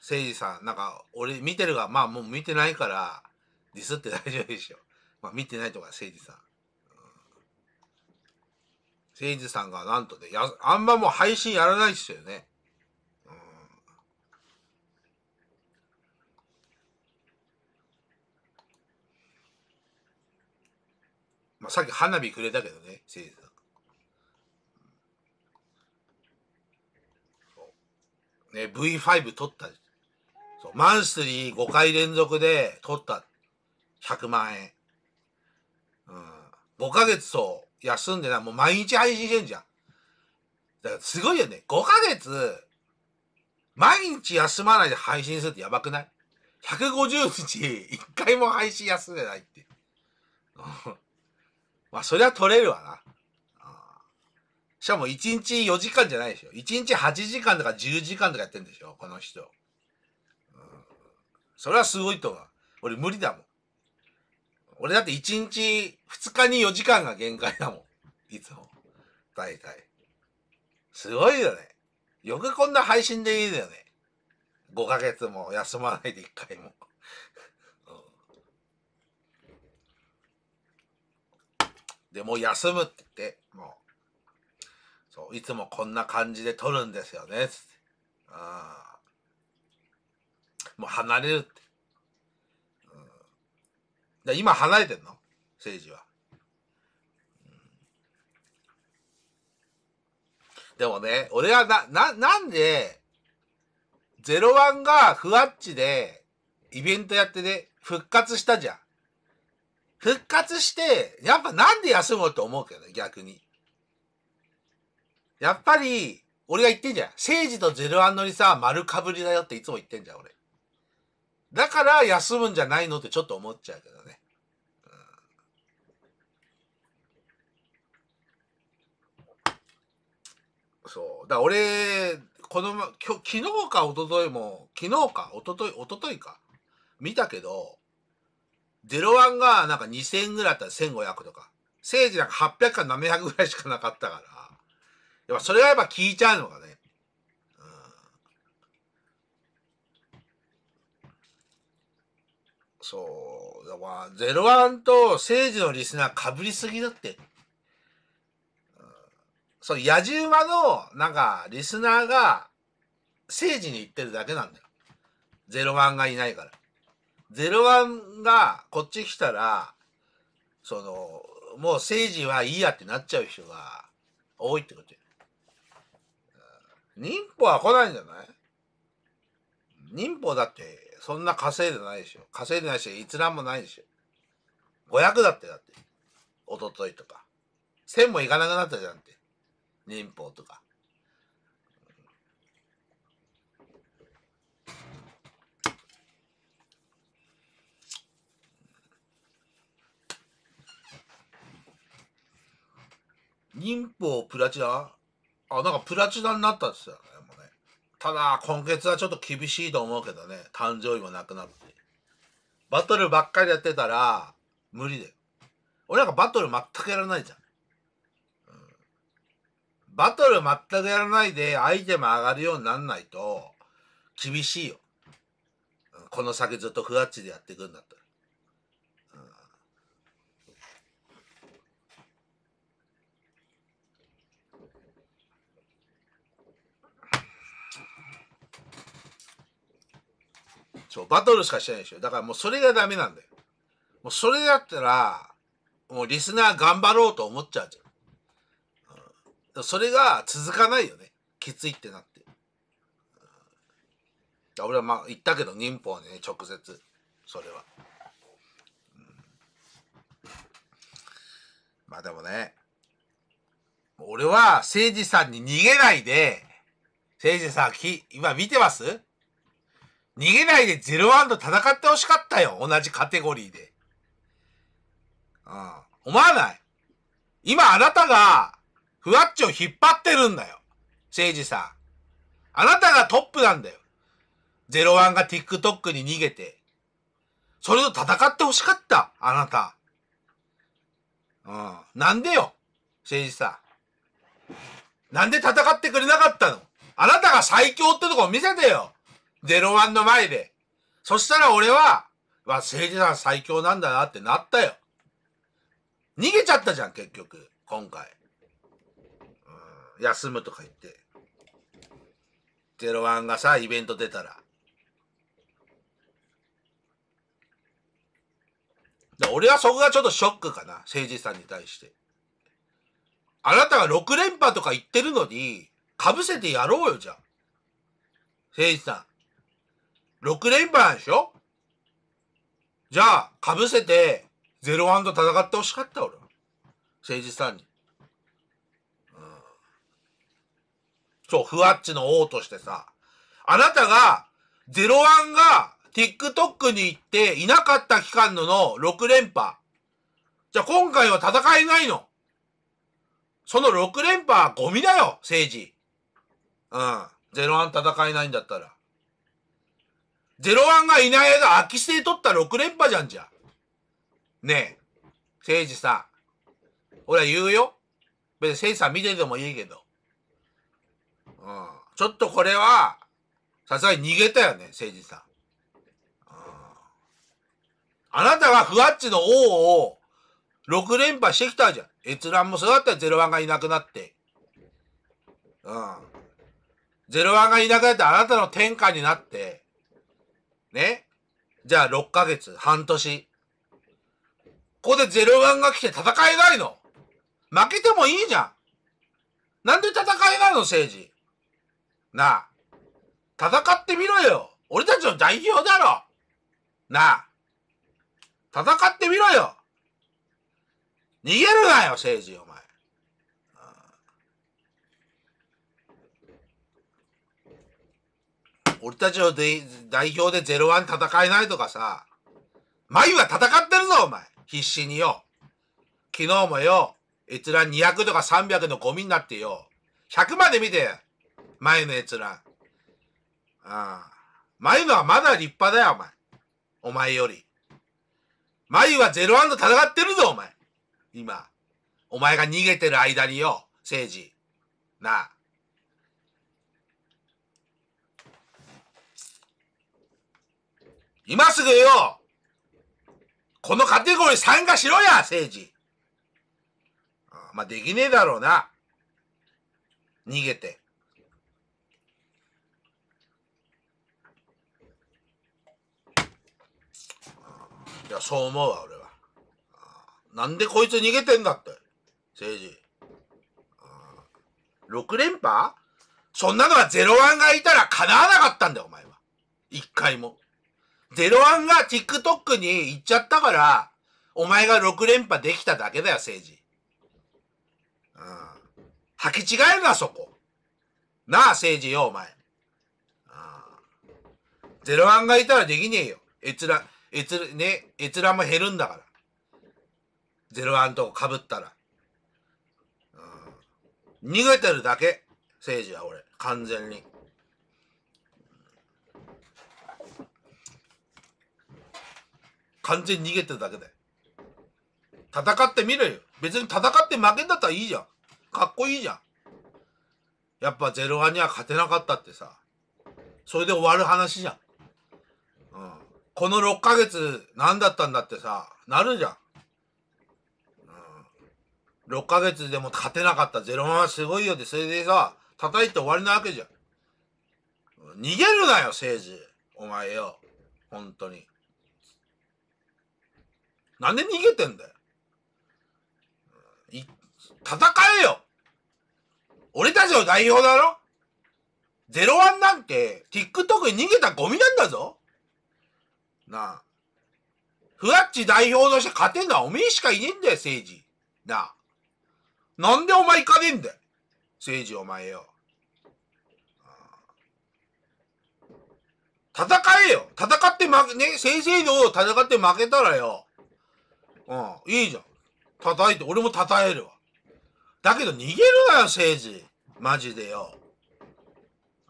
誠治さん、なんか、俺見てるが、まあもう見てないから、ディスって大丈夫でしょ。まあ見てないとか、誠治さん。誠司さんがなんとね、や、あんまもう配信やらないっすよね。うん。まあさっき花火くれたけどね、誠治さん。ね、V5 取ったそう、マンスリー5回連続で取った100万円。うん。5ヶ月そう、休んでな、もう毎日配信してんじゃん。だからすごいよね。5ヶ月、毎日休まないで配信するってやばくない ?150 日、1回も配信休んでないって。まあ、そりゃ取れるわな。しかも1日4時間じゃないでしょ。1日8時間とか10時間とかやってんでしょ、この人。それはすごいとは。俺無理だもん。俺だって1日、2日に4時間が限界だもん。いつも。大体。すごいよね。よくこんな配信でいいだよね。5ヶ月も休まないで1回も。で、もう休むって言って、もう、そう、いつもこんな感じで撮るんですよね、つって。ああ。もう離れるって。うん、今離れてんの政治は、うん。でもね、俺はな、な、なんで、ゼロワンがふわっちで、イベントやってね、復活したじゃん。復活して、やっぱなんで休もうと思うけど、ね、逆に。やっぱり、俺が言ってんじゃん。政治とゼロワンのりさ、丸かぶりだよっていつも言ってんじゃん、俺。だから休むんじゃないのってちょっと思っちゃうけどね。うん、そう。だ俺、この、ま、きょ昨日か一昨日も、昨日か一昨日一昨日か、見たけど、01がなんか2000ぐらいあったら1500とか、聖治なんか800か700ぐらいしかなかったから、やっぱそれはやっぱ聞いちゃうのがね、そう。だから、ゼロワンと政治のリスナー被りすぎだって。そう、野じ馬の、なんか、リスナーが、政治に行ってるだけなんだよ。ゼロワンがいないから。ゼロワンがこっち来たら、その、もう政治はいいやってなっちゃう人が多いってことや。忍法は来ないんじゃない忍法だってそんな稼いでないでしょ。稼いでないし、閲覧もないでしょ。500だってだって。おとといとか。1000もいかなくなったじゃんって。民法とか。民法プラチナあ、なんかプラチナになったっすよね。ただ、今月はちょっと厳しいと思うけどね。誕生日もなくなって。バトルばっかりやってたら、無理だよ。俺なんかバトル全くやらないじゃん。うん、バトル全くやらないで、アイテム上がるようになんないと、厳しいよ。この先ずっとふわっちでやってくんだったそうバトルしかしてないでしょだからもうそれがダメなんだよもうそれだったらもうリスナー頑張ろうと思っちゃうじゃん、うん、それが続かないよねきついってなって、うん、俺はまあ言ったけど忍法ね直接それは、うん、まあでもね俺は、誠治さんに逃げないで、誠治さん、今見てます逃げないで01と戦ってほしかったよ。同じカテゴリーで。うん。思わない今あなたが、ふわっちを引っ張ってるんだよ。誠治さん。あなたがトップなんだよ。01が TikTok に逃げて。それと戦ってほしかった。あなた。うん。なんでよ。誠治さん。なんで戦ってくれなかったのあなたが最強ってとこを見せてよ。ゼロワンの前で。そしたら俺は、わ、政治さん最強なんだなってなったよ。逃げちゃったじゃん、結局。今回。うん、休むとか言って。ゼロワンがさ、イベント出たら。だ俺はそこがちょっとショックかな、誠治さんに対して。あなたが6連覇とか言ってるのに、かぶせてやろうよ、じゃあ。誠治さん。6連敗でしょじゃあ、被せて、ゼロワンと戦ってほしかった、俺誠実さんに。うん。そう、ふわっちの王としてさ、あなたが、ゼロワンが TikTok に行っていなかった期間のの6連覇。じゃあ今回は戦えないの。その6連覇はゴミだよ、政治。うん。ゼロワン戦えないんだったら。ゼロワンがいない間、空き巣で取った6連覇じゃんじゃ。ねえ、誠治さん。俺は言うよ。別に誠治さん見ててもいいけど。うん。ちょっとこれは、さすがに逃げたよね、誠治さん。あなたがフワッチの王を6連覇してきたじゃん。閲覧もそうだったよ、ワンがいなくなって。うん。ゼロワンがいなくなってあなたの天下になって、ね。じゃあ6ヶ月、半年。ここでゼロワンが来て戦えないの負けてもいいじゃんなんで戦えないの政治。なあ。戦ってみろよ俺たちの代表だろなあ。戦ってみろよ逃げるなよ、政治、お前。俺たちの代表で01戦えないとかさ、眉は戦ってるぞ、お前。必死によ。昨日もよ、閲覧200とか300のゴミになってよ。100まで見て、前の閲覧。ああ。眉のはまだ立派だよ、お前。お前より。眉は01と戦ってるぞ、お前。今。お前が逃げてる間によ、政治。なあ。今すぐよ、このカテゴリー参加しろや、政治。まあ、できねえだろうな。逃げて。いや、そう思うわ、俺は。なんでこいつ逃げてんだって、政治。6連覇そんなのは01がいたら叶わなかったんだよ、お前は。一回も。ゼロワンが TikTok に行っちゃったから、お前が6連覇できただけだよ、政治。うん。履き違えるな、そこ。なあ、政治よ、お前。ゼロワンがいたらできねえよ。閲覧、閲、ね、閲覧も減るんだから。ゼロワンとかぶったら。うん。逃げてるだけ。政治は俺。完全に。完全に逃げてるだけで。戦ってみろよ。別に戦って負けんだったらいいじゃん。かっこいいじゃん。やっぱゼロンには勝てなかったってさ。それで終わる話じゃん。うん。この6ヶ月何だったんだってさ、なるじゃん。うん。6ヶ月でも勝てなかったゼロはすごいよって、それでさ、叩いて終わりなわけじゃん。逃げるなよ、政治。お前よ。本当に。なんで逃げてんだよ。い戦えよ俺たちの代表だろゼロワンなんて、TikTok に逃げたゴミなんだぞなあ。フワッチ代表として勝てんのはおめえしかいねえんだよ、政治。なあ。なんでお前行かねえんだよ。政治お前よ。戦えよ戦って負け、ね、正々堂々戦って負けたらよ。うん、いいじゃん。叩いて、俺も叩えるわ。だけど逃げるなよ、政治。マジでよ。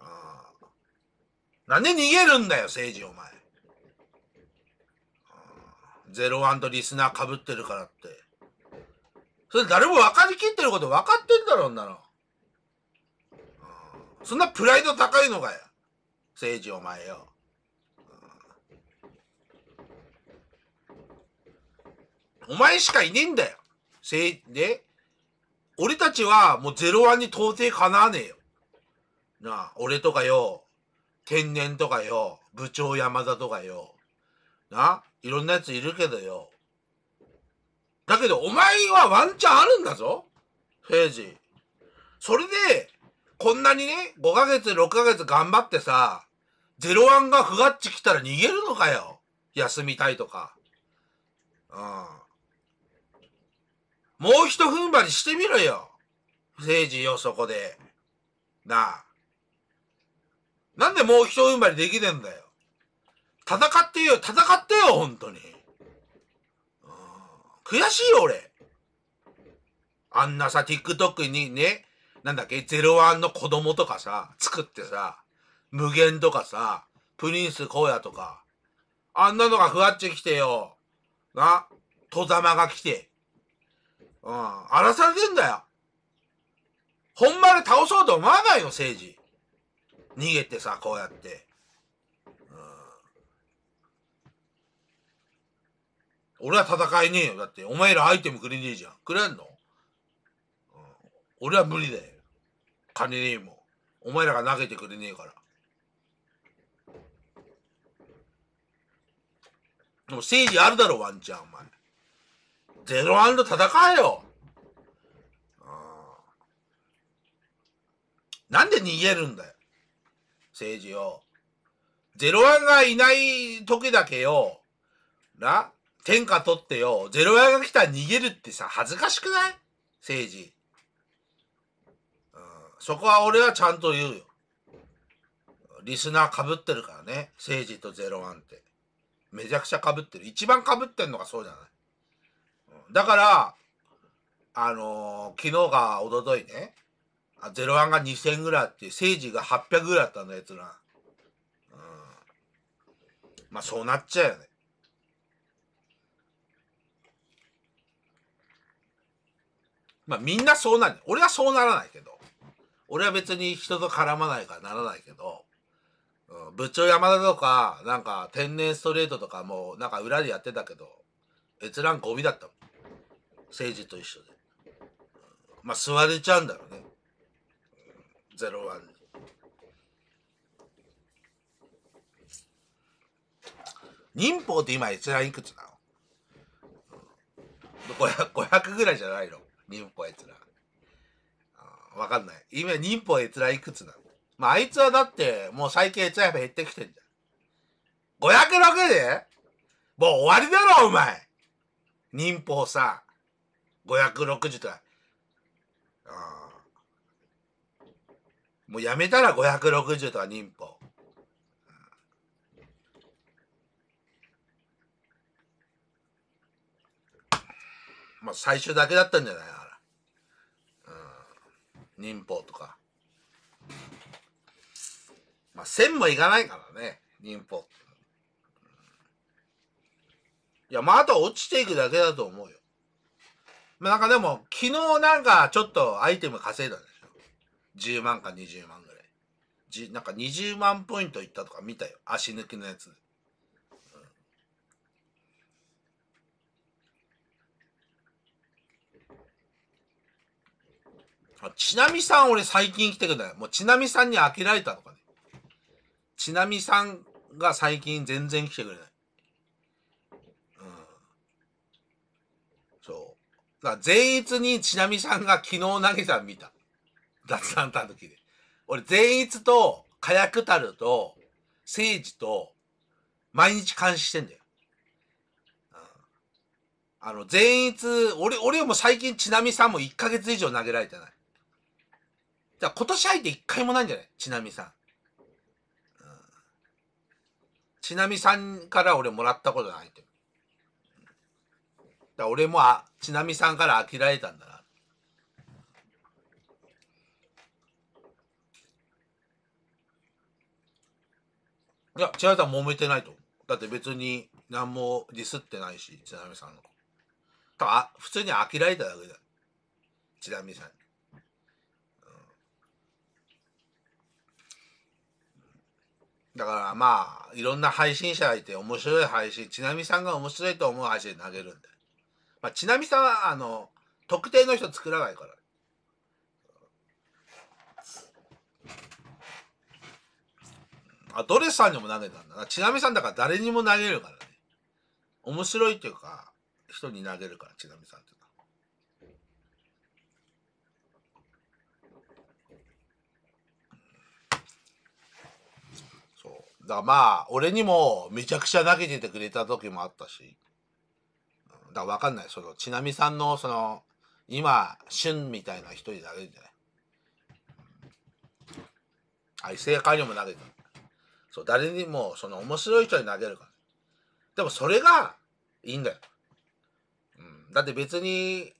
ん。なんで逃げるんだよ、政治、お前。ゼロワンとリスナー被ってるからって。それ誰も分かりきってること分かってんだろ、んなの。うん。そんなプライド高いのかよ。政治、お前よ。お前しかいねえんだよ。せい、ね。俺たちはもうゼロワンに到底かなわねえよ。なあ、俺とかよ、天然とかよ、部長山田とかよ、なあ、いろんなやついるけどよ。だけど、お前はワンチャンあるんだぞ。平時。それで、こんなにね、5ヶ月、6ヶ月頑張ってさ、ゼロワンがふがっち来たら逃げるのかよ。休みたいとか。うん。もう一踏ん張りしてみろよ。政治よ、そこで。なあ。なんでもう一踏ん張りできねえんだよ。戦ってよ、戦ってよ、本当に。うん、悔しいよ、俺。あんなさ、TikTok にね、なんだっけ、ゼロワンの子供とかさ、作ってさ、無限とかさ、プリンス荒野とか、あんなのがふわっち来てよ、な、戸様が来て、うん。荒らされてんだよ。本丸倒そうと思わないの、政治。逃げてさ、こうやって。うん。俺は戦えねえよ。だって、お前らアイテムくれねえじゃん。くれんの、うん、俺は無理だよ。金ねえもん。お前らが投げてくれねえから。でも、政治あるだろ、ワンチャン、お前。ゼロアンド戦えよ。なんで逃げるんだよ。政治を。ゼロワンがいない時だけよ、な、天下取ってよ、ゼロワンが来たら逃げるってさ、恥ずかしくない政治、うん。そこは俺はちゃんと言うよ。リスナーかぶってるからね、政治とゼロワンって。めちゃくちゃかぶってる。一番かぶってんのがそうじゃないだから、あのー、昨日がおとといね、01が2000ぐらいあって、政治が800ぐらいあったんだやつら。うん。まあそうなっちゃうよね。まあみんなそうなる。俺はそうならないけど。俺は別に人と絡まないからならないけど。うん、部長山田とか、なんか天然ストレートとかも、なんか裏でやってたけど、閲覧ゴミだったもん。政治と一緒で。まあ、吸われちゃうんだろうね。ゼロワンに。民法って今閲覧いくつなの 500, ぐらいじゃないの民法閲覧。わかんない。今、民法閲覧いくつなのまあ、あいつはだって、もう最近閲覧減ってきてんじゃん。506でもう終わりだろ、お前民法さ。560とか。あもうやめたら560とか忍法。まあ最初だけだったんじゃないから。うん。忍法とか。まあ1000もいかないからね、忍法。いや、まああとは落ちていくだけだと思うよ。まあなんかでも、昨日なんかちょっとアイテム稼いだんでしょ。10万か20万ぐらい。じなんか20万ポイントいったとか見たよ。足抜きのやつうん、ちなみさん、俺最近来てくんだよ。もうちなみさんに飽きられたとかね。ちなみさんが最近全然来てくれない。だ善逸にちなみさんが昨日投げたん見た。雑談たぬきで。俺善逸と、火薬たると、政治と、毎日監視してんだよ。うん、あの、善逸、俺、俺も最近ちなみさんも1ヶ月以上投げられてない。ゃ今年入って1回もないんじゃないちなみさん。うん、ちなみさんから俺もらったことないって。だ俺もあ、ちなみさんから飽きられたんだな。いや、千みさん揉めてないと。だって別に何もディスってないし、ちなみさんの。た普通に飽きられただけだ。ちなみさんだからまあ、いろんな配信者がいて面白い配信、ちなみさんが面白いと思う配信投げるんだよ。まあ、ちなみさんは、あの、特定の人作らないから。あ、ドレスさんにも投げたんだな。ちなみさんだから誰にも投げるからね。面白いっていうか、人に投げるから、ちなみさんってそう。だからまあ、俺にもめちゃくちゃ投げててくれた時もあったし。だから分かんないそのちなみさんのその今旬みたいな人に投げるんじゃないあ異性化にも投げたそう誰にもその面白い人に投げるからでもそれがいいんだよ、うん、だって別に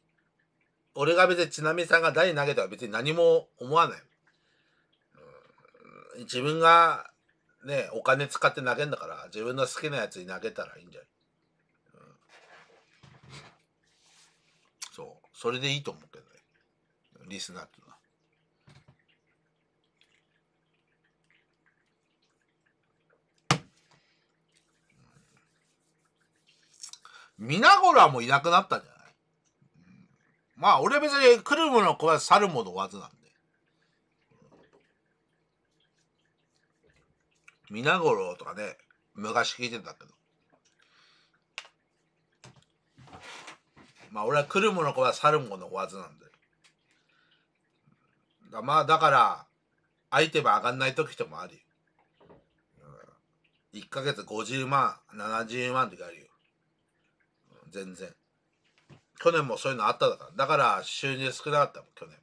俺が別にちなみさんが誰に投げたら別に何も思わない、うん、自分がねお金使って投げんだから自分の好きなやつに投げたらいいんじゃないそれでいいと思うけどねリスナーっていうのは。皆ごらもいなくなったんじゃない、うん、まあ、俺は別にクルムの子は去るものわずなんで。皆ごろとかね、昔聞いてたけど。まあ俺は来る者の子は去る者の追わずなんで。だまあだから、アイテム上がんない時ともあるよ。1ヶ月50万、70万とかあるよ。全然。去年もそういうのあっただから。だから収入少なかったもん、去年。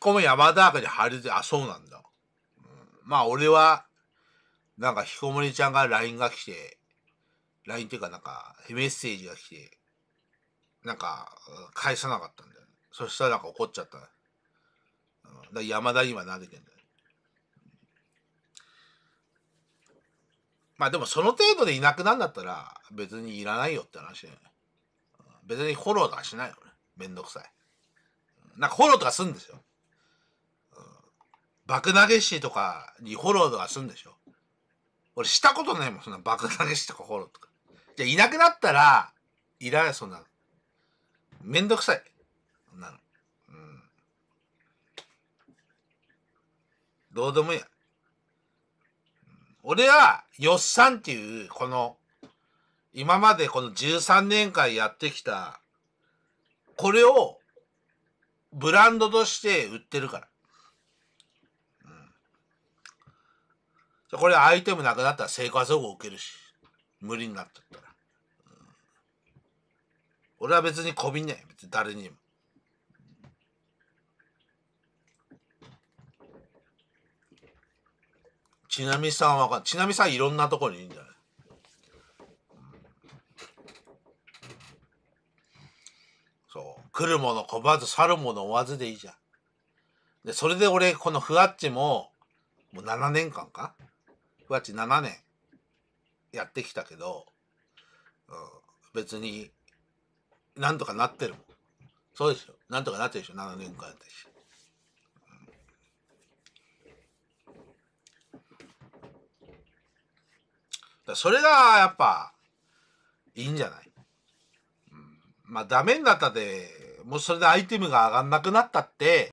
込山田赤に入れて、あ、そうなんだ。うん、まあ、俺は、なんか、ひこもりちゃんが LINE が来て、LINE っていうか、なんか、メッセージが来て、なんか、返さなかったんだよ、ね。そしたらなんか怒っちゃった。うん、だ山田にはなでてんだよ。まあでもその程度でいなくなんだったら別にいらないよって話だよね。別にフォローとかしないよね。めんどくさい。なんかフォローとかすんですよ。爆投げ師とかにフォローとかするんでしょ俺したことないもん、そんな爆投げ師とかフォローとか。じゃいなくなったら、いらない、そんなの。めんどくさい。なの。うん。どうでもいいや。俺は、よっさんっていう、この、今までこの13年間やってきた、これを、ブランドとして売ってるから。これアイテムなくなったら生活保護受けるし、無理になっちゃったら。うん、俺は別にこびんねえ。別に誰にも。ちなみさんはかんちなみさんいろんなところにいるんじゃないそう。来るもの拒まず、去るもの追わずでいいじゃん。で、それで俺、このふわっちも、もう7年間かわち7年やってきたけど、うん、別になんとかなってるもん。そうですよ。なんとかなってるでしょ、7年間やったし。だそれがやっぱいいんじゃない、うん、まあダメになったでもうそれでアイテムが上がんなくなったって